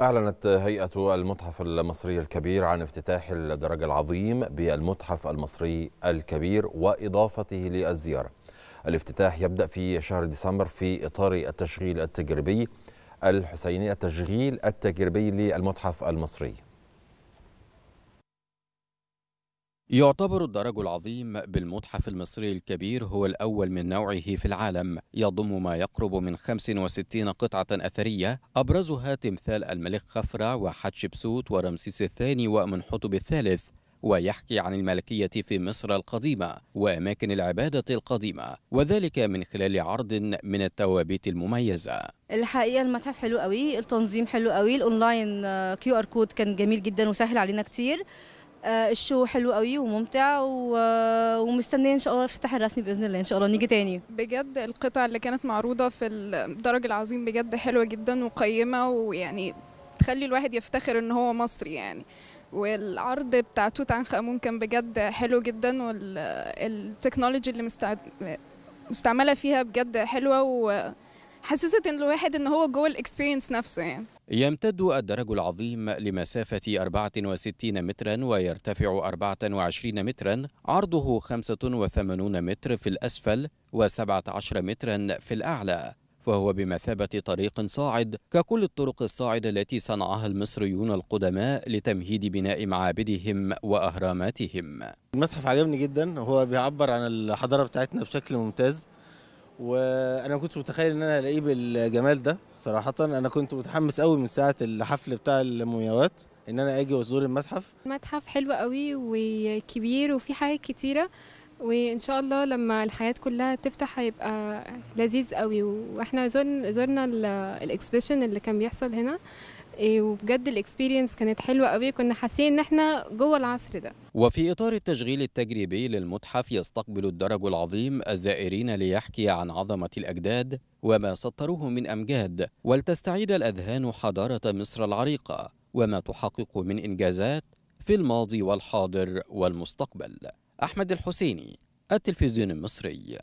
أعلنت هيئة المتحف المصري الكبير عن افتتاح الدرج العظيم بالمتحف المصري الكبير وإضافته للزيارة الافتتاح يبدأ في شهر ديسمبر في إطار التشغيل التجريبي الحسيني التشغيل التجريبي للمتحف المصري يعتبر الدرج العظيم بالمتحف المصري الكبير هو الأول من نوعه في العالم يضم ما يقرب من 65 قطعة أثرية أبرزها تمثال الملك خفرع وحتشبسوت ورمسيس الثاني وأمنحتب الثالث ويحكي عن الملكية في مصر القديمة وأماكن العبادة القديمة وذلك من خلال عرض من التوابيت المميزة الحقيقة المتحف حلو قوي التنظيم حلو قوي الأونلاين كيو آر كود كان جميل جدا وسهل علينا كتير آه، الشو حلو قوي وممتع آه، ومستنيه ان شاء الله الافتتاح الرسمي باذن الله ان شاء الله نيجي تاني بجد القطع اللي كانت معروضه في الدرج العظيم بجد حلوه جدا وقيمه ويعني تخلي الواحد يفتخر ان هو مصري يعني والعرض بتاع توت عنخ امون كان بجد حلو جدا والتكنولوجي اللي مستعد مستعمله فيها بجد حلوه و حسست ان الواحد ان هو جوه الاكسبيرينس نفسه يعني يمتد الدرج العظيم لمسافة 64 مترا ويرتفع 24 مترا عرضه 85 متر في الأسفل و17 مترا في الأعلى وهو بمثابة طريق صاعد ككل الطرق الصاعدة التي صنعها المصريون القدماء لتمهيد بناء معابدهم وأهراماتهم المتحف عجبني جدا هو بيعبر عن الحضارة بتاعتنا بشكل ممتاز وانا كنت متخيل ان انا الاقيه بالجمال ده صراحه انا كنت متحمس قوي من ساعه الحفل بتاع المومياوات ان انا اجي وازور المتحف المتحف حلو قوي وكبير وفي حاجات كتيره وان شاء الله لما الحياه كلها تفتح هيبقى لذيذ قوي واحنا زرنا زرنا الاكسبيشن اللي كان بيحصل هنا إيه، وبجد الاكسبيرينس كانت حلوه قوي كنا حاسين ان احنا جوه العصر ده وفي اطار التشغيل التجريبي للمتحف يستقبل الدرج العظيم الزائرين ليحكي عن عظمه الاجداد وما سطروه من امجاد ولتستعيد الاذهان حضاره مصر العريقه وما تحقق من انجازات في الماضي والحاضر والمستقبل أحمد الحسيني التلفزيون المصري